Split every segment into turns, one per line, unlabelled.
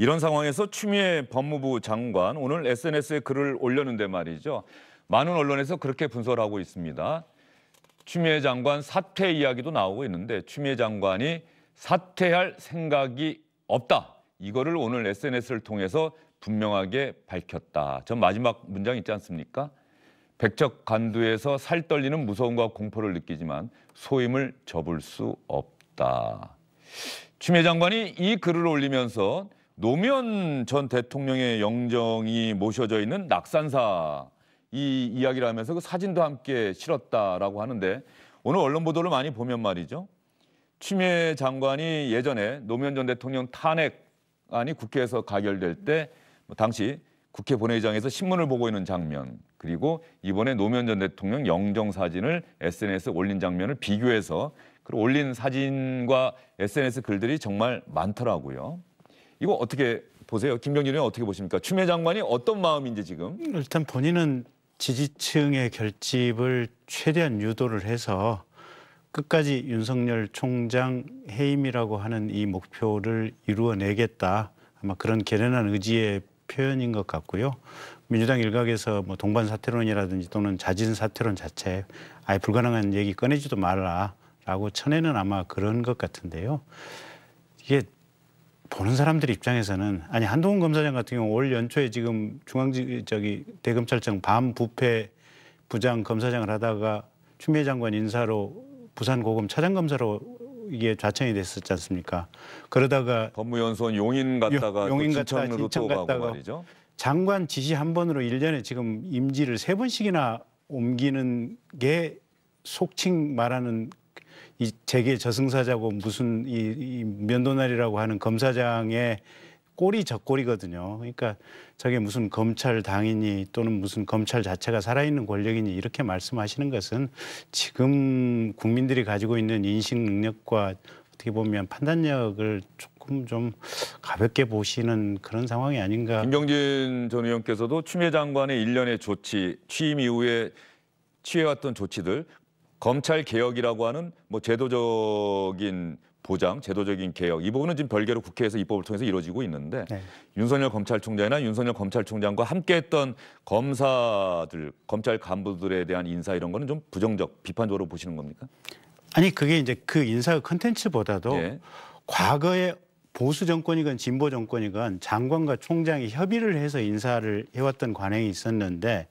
이런 상황에서 추미애 법무부 장관 오늘 SNS에 글을 올렸는데 말이죠. 많은 언론에서 그렇게 분석하고 을 있습니다. 추미애 장관 사퇴 이야기도 나오고 있는데 추미애 장관이 사퇴할 생각이 없다. 이거를 오늘 SNS를 통해서 분명하게 밝혔다. 전 마지막 문장 있지 않습니까? 백척 간두에서 살 떨리는 무서움과 공포를 느끼지만 소임을 접을 수 없다. 추미애 장관이 이 글을 올리면서 노무현 전 대통령의 영정이 모셔져 있는 낙산사 이 이야기를 하면서 그 사진도 함께 실었다라고 하는데 오늘 언론 보도를 많이 보면 말이죠. 취미 장관이 예전에 노무현 전 대통령 탄핵안이 국회에서 가결될 때 뭐 당시 국회 본회의장에서 신문을 보고 있는 장면 그리고 이번에 노무현 전 대통령 영정 사진을 SNS에 올린 장면을 비교해서 그 올린 사진과 SNS 글들이 정말 많더라고요. 이거 어떻게 보세요? 김병진 의원 어떻게 보십니까? 추미애 장관이 어떤 마음인지 지금?
일단 본인은 지지층의 결집을 최대한 유도를 해서 끝까지 윤석열 총장 해임이라고 하는 이 목표를 이루어내겠다. 아마 그런 결연한 의지의 표현인 것 같고요. 민주당 일각에서 뭐 동반 사퇴론이라든지 또는 자진 사퇴론 자체 아예 불가능한 얘기 꺼내지도 말라라고 천에는 아마 그런 것 같은데요. 이게 보는 사람들 입장에서는 아니 한동훈 검사장 같은 경우 올 연초에 지금 중앙지 저기 대검찰청 반부패 부장 검사장을 하다가 추미애 장관 인사로 부산 고검 차장 검사로 이게 좌천이 됐었지 않습니까? 그러다가 법무연수원 용인 갔다가 용, 인 갔다 진천으로 진천 갔다가 말이죠. 장관 지시 한 번으로 일년에 지금 임지를 세 번씩이나 옮기는 게 속칭 말하는 이 재계 저승사자고 무슨 이, 이 면도날이라고 하는 검사장의 꼬리 저꼬리거든요. 그러니까 저게 무슨 검찰 당이니 또는 무슨 검찰 자체가 살아있는 권력이니 이렇게 말씀하시는 것은 지금 국민들이 가지고 있는 인식 능력과 어떻게 보면 판단력을 조금 좀 가볍게 보시는 그런 상황이 아닌가.
김경진 전 의원께서도 추미애 장관의 일련의 조치, 취임 이후에 취해왔던 조치들 검찰 개혁이라고 하는 뭐 제도적인 보장, 제도적인 개혁 이 부분은 지금 별개로 국회에서 입법을 통해서 이루어지고 있는데 네. 윤석열 검찰총장이나 윤석열 검찰총장과 함께했던 검사들, 검찰 간부들에 대한 인사 이런 거는 좀 부정적, 비판적으로 보시는 겁니까?
아니 그게 이제 그 인사 컨텐츠보다도 예. 과거에 보수 정권이건 진보 정권이건 장관과 총장이 협의를 해서 인사를 해왔던 관행이 있었는데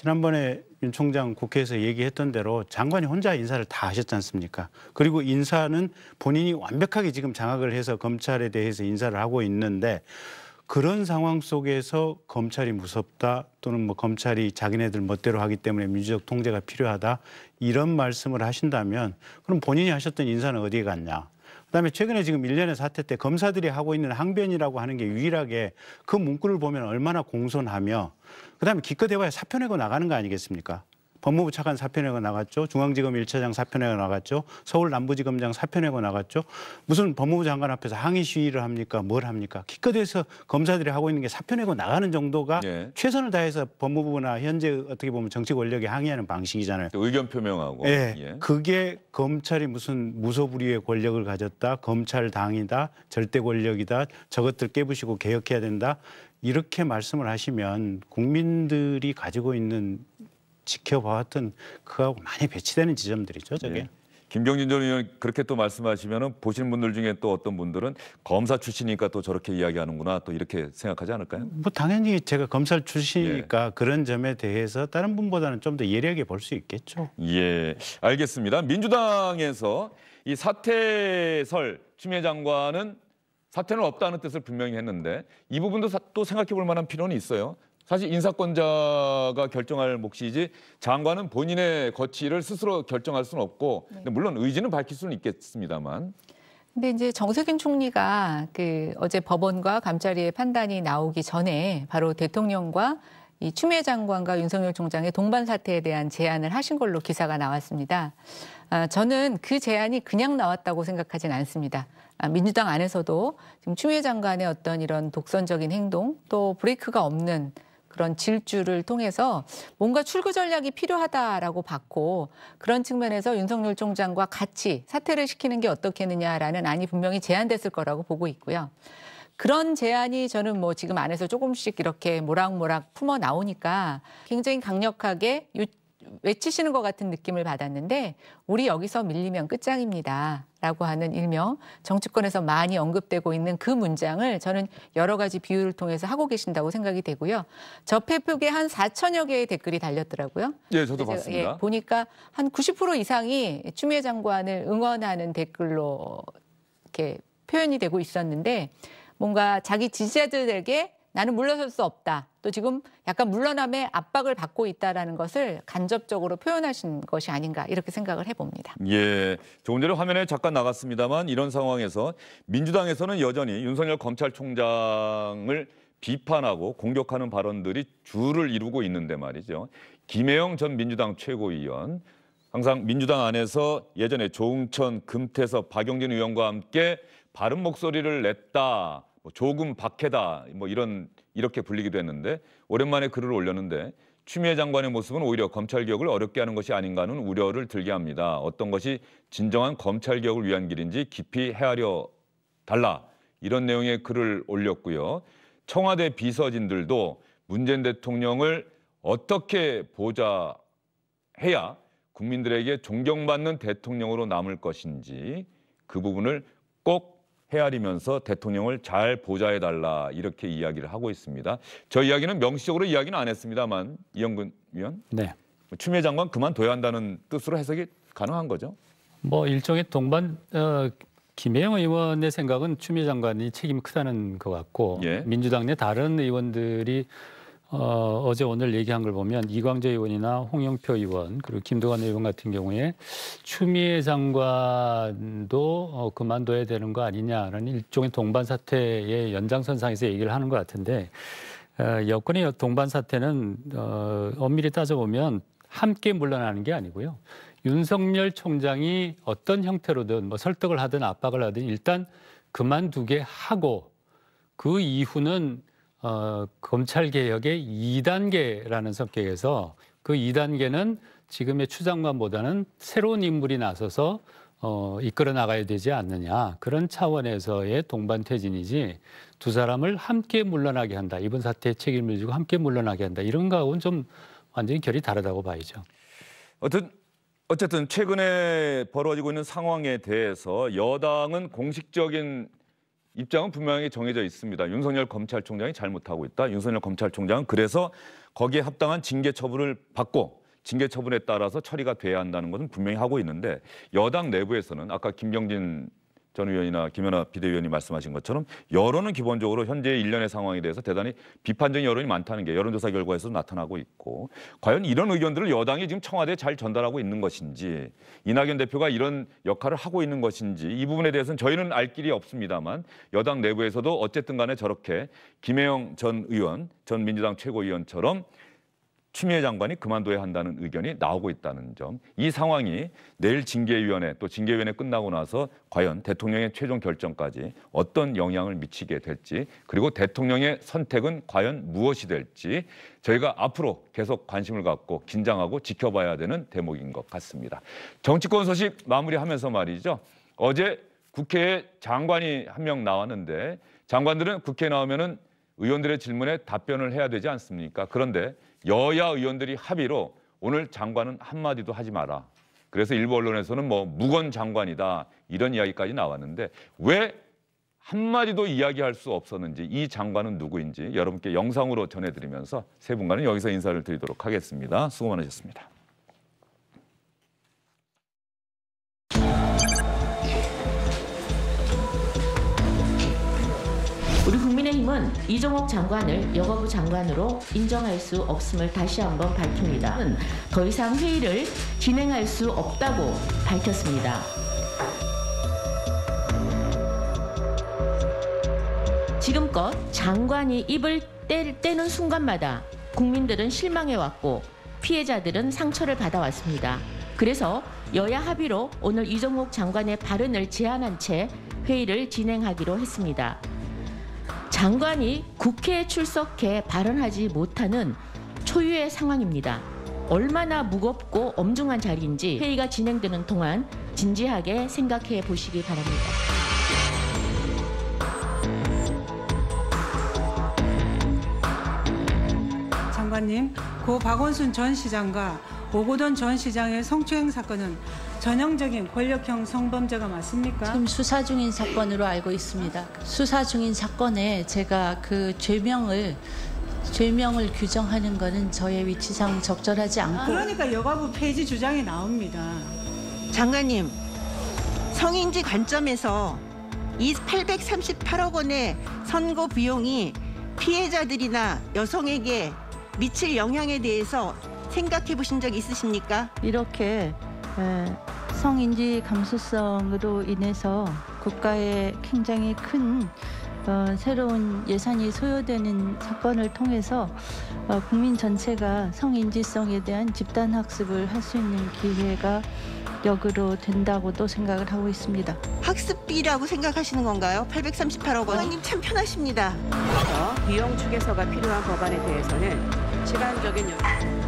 지난번에 윤 총장 국회에서 얘기했던 대로 장관이 혼자 인사를 다 하셨지 않습니까? 그리고 인사는 본인이 완벽하게 지금 장악을 해서 검찰에 대해서 인사를 하고 있는데 그런 상황 속에서 검찰이 무섭다 또는 뭐 검찰이 자기네들 멋대로 하기 때문에 민주적 통제가 필요하다 이런 말씀을 하신다면 그럼 본인이 하셨던 인사는 어디에 갔냐? 그다음에 최근에 지금 일련의 사태 때 검사들이 하고 있는 항변이라고 하는 게 유일하게 그 문구를 보면 얼마나 공손하며 그다음에 기껏해봐야 사표 내고 나가는 거 아니겠습니까? 법무부 차관 사표내고 나갔죠. 중앙지검 일차장 사표내고 나갔죠. 서울 남부지검장 사표내고 나갔죠. 무슨 법무부 장관 앞에서 항의 시위를 합니까? 뭘 합니까? 기껏 해서 검사들이 하고 있는 게 사표내고 나가는 정도가 예. 최선을 다해서 법무부나 현재 어떻게 보면 정치 권력에 항의하는 방식이잖아요.
그 의견 표명하고. 예.
예. 그게 검찰이 무슨 무소불위의 권력을 가졌다. 검찰당이다. 절대 권력이다. 저것들 깨부시고 개혁해야 된다. 이렇게 말씀을 하시면 국민들이 가지고 있는 지켜봐왔던 그하고 많이 배치되는 지점들이죠, 저게. 예.
김경진 전 의원 그렇게 또말씀하시면 보시는 분들 중에 또 어떤 분들은 검사 출신이니까 또 저렇게 이야기하는구나 또 이렇게 생각하지 않을까요?
뭐 당연히 제가 검사 출신이니까 예. 그런 점에 대해서 다른 분보다는 좀 더 예리하게 볼 수 있겠죠.
예, 알겠습니다. 민주당에서 이 사퇴설 추미애 장관은 사퇴는 없다는 뜻을 분명히 했는데 이 부분도 사, 또 생각해 볼 만한 필요는 있어요. 사실 인사권자가 결정할 몫이지 장관은 본인의 거취를 스스로 결정할 수는 없고 네. 물론 의지는 밝힐 수는 있겠습니다만.
근데 이제 정세균 총리가 그 어제 법원과 감찰위의 판단이 나오기 전에 바로 대통령과 이 추미애 장관과 윤석열 총장의 동반 사태에 대한 제안을 하신 걸로 기사가 나왔습니다. 아, 저는 그 제안이 그냥 나왔다고 생각하진 않습니다. 아, 민주당 안에서도 지금 추미애 장관의 어떤 이런 독선적인 행동 또 브레이크가 없는 그런 질주를 통해서 뭔가 출구 전략이 필요하다라고 봤고 그런 측면에서 윤석열 총장과 같이 사퇴를 시키는 게 어떻겠느냐라는 안이 분명히 제안됐을 거라고 보고 있고요. 그런 제안이 저는 뭐 지금 안에서 조금씩 이렇게 모락모락 품어 나오니까 굉장히 강력하게 외치시는 것 같은 느낌을 받았는데 우리 여기서 밀리면 끝장입니다. 라고 하는 일명 정치권에서 많이 언급되고 있는 그 문장을 저는 여러 가지 비유를 통해서 하고 계신다고 생각이 되고요. 저페북에 한 4천여 개의 댓글이 달렸더라고요.
예, 저도 예, 봤습니다. 예,
보니까 한 90% 이상이 추미애 장관을 응원하는 댓글로 이렇게 표현이 되고 있었는데 뭔가 자기 지지자들에게 나는 물러설 수 없다. 또 지금 약간 물러남의 압박을 받고 있다라는 것을 간접적으로 표현하신 것이 아닌가 이렇게 생각을 해봅니다.
예, 조금 전에 화면에 잠깐 나갔습니다만 이런 상황에서 민주당에서는 여전히 윤석열 검찰총장을 비판하고 공격하는 발언들이 주를 이루고 있는데 말이죠. 김혜영 전 민주당 최고위원 항상 민주당 안에서 예전에 조응천, 금태섭, 박영진 의원과 함께 바른 목소리를 냈다. 뭐 조금 박해다 뭐 이런 이렇게 불리기도 했는데 오랜만에 글을 올렸는데 추미애 장관의 모습은 오히려 검찰 개혁을 어렵게 하는 것이 아닌가 하는 우려를 들게 합니다. 어떤 것이 진정한 검찰 개혁을 위한 길인지 깊이 헤아려 달라 이런 내용의 글을 올렸고요. 청와대 비서진들도 문재인 대통령을 어떻게 보자해야 국민들에게 존경받는 대통령으로 남을 것인지 그 부분을 꼭 헤아리면서 대통령을 잘 보좌해달라 이렇게 이야기를 하고 있습니다. 저 이야기는 명시적으로 이야기는 안 했습니다만 이영근 위원, 네. 뭐 추미애 장관 그만둬야 한다는 뜻으로 해석이 가능한 거죠?
뭐 일종의 동반 어, 김혜영 의원의 생각은 추미애 장관이 책임이 크다는 것 같고 예. 민주당 내 다른 의원들이 어, 어제 오늘 얘기한 걸 보면 이광재 의원이나 홍영표 의원 그리고 김동완 의원 같은 경우에 추미애 장관도 어, 그만둬야 되는 거 아니냐라는 일종의 동반 사태의 연장선상에서 얘기를 하는 것 같은데 어, 여권의 동반 사태는 어, 엄밀히 따져보면 함께 물러나는 게 아니고요. 윤석열 총장이 어떤 형태로든 뭐 설득을 하든 압박을 하든 일단 그만두게 하고 그 이후는 어, 검찰 개혁의 2단계라는 성격에서 그 2단계는 지금의 추장관보다는 새로운 인물이 나서서 어, 이끌어 나가야 되지 않느냐 그런 차원에서의 동반 퇴진이지 두 사람을 함께 물러나게 한다 이번 사태에 책임을 지고 함께 물러나게 한다 이런 거하고는 좀 완전히 결이 다르다고
봐야죠. 어쨌든 어쨌든 최근에 벌어지고 있는 상황에 대해서 여당은 공식적인 입장은 분명히 정해져 있습니다. 윤석열 검찰총장이 잘못하고 있다. 윤석열 검찰총장은 그래서 거기에 합당한 징계 처분을 받고 징계 처분에 따라서 처리가 돼야 한다는 것은 분명히 하고 있는데 여당 내부에서는 아까 김경진 전 의원이나 김연아 비대위원이 말씀하신 것처럼 여론은 기본적으로 현재 일련의 상황에 대해서 대단히 비판적인 여론이 많다는 게 여론조사 결과에서도 나타나고 있고 과연 이런 의견들을 여당이 지금 청와대에 잘 전달하고 있는 것인지 이낙연 대표가 이런 역할을 하고 있는 것인지 이 부분에 대해서는 저희는 알 길이 없습니다만 여당 내부에서도 어쨌든 간에 저렇게 김혜영 전 의원 전 민주당 최고위원처럼 추미애 장관이 그만둬야 한다는 의견이 나오고 있다는 점. 이 상황이 내일 징계위원회 또 징계위원회 끝나고 나서 과연 대통령의 최종 결정까지 어떤 영향을 미치게 될지 그리고 대통령의 선택은 과연 무엇이 될지 저희가 앞으로 계속 관심을 갖고 긴장하고 지켜봐야 되는 대목인 것 같습니다. 정치권 소식 마무리하면서 말이죠. 어제 국회에 장관이 한 명 나왔는데 장관들은 국회에 나오면은 의원들의 질문에 답변을 해야 되지 않습니까? 그런데 여야 의원들이 합의로 오늘 장관은 한마디도 하지 마라. 그래서 일부 언론에서는 뭐 무건 장관이다 이런 이야기까지 나왔는데 왜 한마디도 이야기할 수 없었는지 이 장관은 누구인지 여러분께 영상으로 전해드리면서 세 분과는 여기서 인사를 드리도록 하겠습니다. 수고 많으셨습니다. 정부는
이종옥 장관을 여가부 장관으로 인정할 수 없음을 다시 한번 밝힙니다. 더 이상 회의를 진행할 수 없다고 밝혔습니다. 지금껏 장관이 입을 떼, 는 순간마다 국민들은 실망해왔고 피해자들은 상처를 받아왔습니다. 그래서 여야 합의로 오늘 이종욱 장관의 발언을 제안한채 회의를 진행하기로 했습니다. 장관이 국회에 출석해 발언하지 못하는 초유의 상황입니다. 얼마나 무겁고 엄중한 자리인지 회의가 진행되는 동안 진지하게 생각해 보시기 바랍니다. 장관님, 고 박원순 전 시장과 오고돈 전 시장의 성추행 사건은 전형적인 권력형 성범죄가 맞습니까? 지금 수사 중인 사건으로 알고 있습니다. 수사 중인 사건에 제가 그 죄명을 죄명을 규정하는 것은 저의 위치상 적절하지 않고 그러니까 여가부 폐지 주장이 나옵니다. 장관님, 성인지 관점에서 이 838억 원의 선고 비용이 피해자들이나 여성에게 미칠 영향에 대해서 생각해 보신 적 있으십니까? 이렇게 성인지 감수성으로 인해서 국가에 굉장히 큰 어, 새로운 예산이 소요되는 사건을 통해서 어, 국민 전체가 성인지성에 대한 집단 학습을 할 수 있는 기회가 역으로 된다고도 생각을 하고 있습니다. 학습비라고 생각하시는 건가요? 838억 원. 선생님 참 편하십니다. 어, 비용 추계서가 필요한 법안에 대해서는 시간적인 연...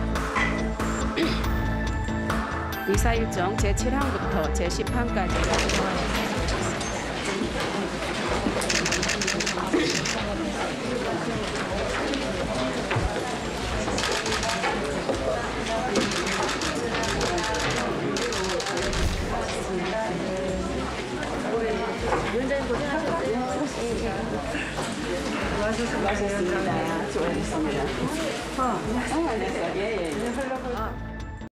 의사 일정 제7항부터 제10항까지 위원장님 고생하셨어요.
수고하셨습니다. 수고하셨습니다. 수고하셨습니다. 어, 안녕하세요. 예, 예.